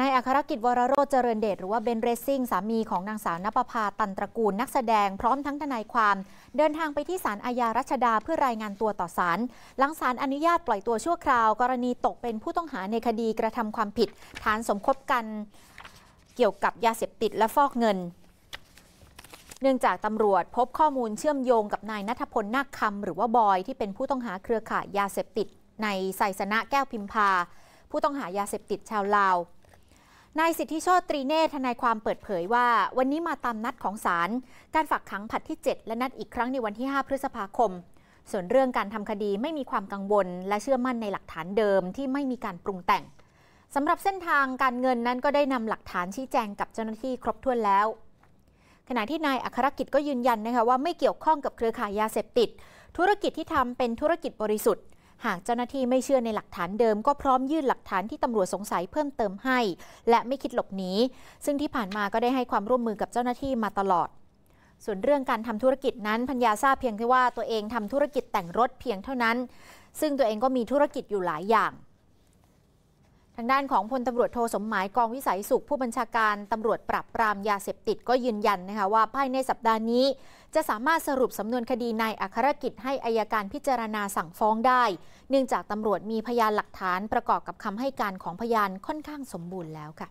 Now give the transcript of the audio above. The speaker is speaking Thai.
นายอัครกิจวรโรจเจริญเดช หรือว่าเบนเรซิ่งสามีของนางสาวนภพาตันตระกูลนักแสดง พร้อมทั้งทนายความ เดินทางไปที่ศาลอาญารัชดาเพื่อรายงานตัวต่อศาลหลังศาลอนุญาตปล่อยตัวชั่วคราว กรณีตกเป็นผู้ต้องหาในคดีกระทำความผิด ฐานสมคบกันเกี่ยวกับยาเสพติดและฟอกเงิน เนื่องจากตำรวจพบข้อมูลเชื่อมโยงกับนายนัทพลนาคคำหรือว่าบอยที่เป็นผู้ต้องหาเครือข่ายยาเสพติด ในไซสนะแก้วพิมพา ผู้ต้องหายาเสพติดชาวลาวนายสิทธิโชตตรีเนธทนายความเปิดเผยว่า วันนี้มาตามนัดของศาลการฝากขังผัดที่ 7 และนัดอีกครั้งในวันที่ 5 พฤษภาคม ส่วนเรื่องการทำคดีไม่มีความกังวล และเชื่อมั่นในหลักฐานเดิมที่ไม่มีการปรุงแต่งสำหรับเส้นทางการเงินนั้นก็ได้นำหลักฐานชี้แจงกับเจ้าหน้าที่ครบถ้วนแล้ว ขณะที่นายอัครกิจก็ยืนยันนะคะว่าไม่เกี่ยวข้องกับเครือข่ายยาเสพติด ธุรกิจที่ทำเป็นธุรกิจบริสุทธิ์หากเจ้าหน้าที่ไม่เชื่อในหลักฐานเดิมก็พร้อมยื่นหลักฐานที่ตำรวจสงสัยเพิ่มเติมให้ และไม่คิดหลบหนีซึ่งที่ผ่านมาก็ได้ให้ความร่วมมือกับเจ้าหน้าที่มาตลอด ส่วนเรื่องการทำธุรกิจนั้นพัญญาทราบเพียงแค่ว่าตัวเองทำธุรกิจแต่งรถเพียงเท่านั้น ซึ่งตัวเองก็มีธุรกิจอยู่หลายอย่างทางด้านของพลตำรวจโทสมหมายกองวิสัยสุขผู้บัญชาการ ตำรวจปราบปรามยาเสพติดก็ยืนยันนะคะว่า ภายในสัปดาห์นี้จะสามารถสรุปสำนวนคดีนายอัครกิจ ให้อายการพิจารณาสั่งฟ้องได้ เนื่องจากตำรวจมีพยานหลักฐานประกอบกับคำให้การของพยานค่อนข้างสมบูรณ์แล้วค่ะ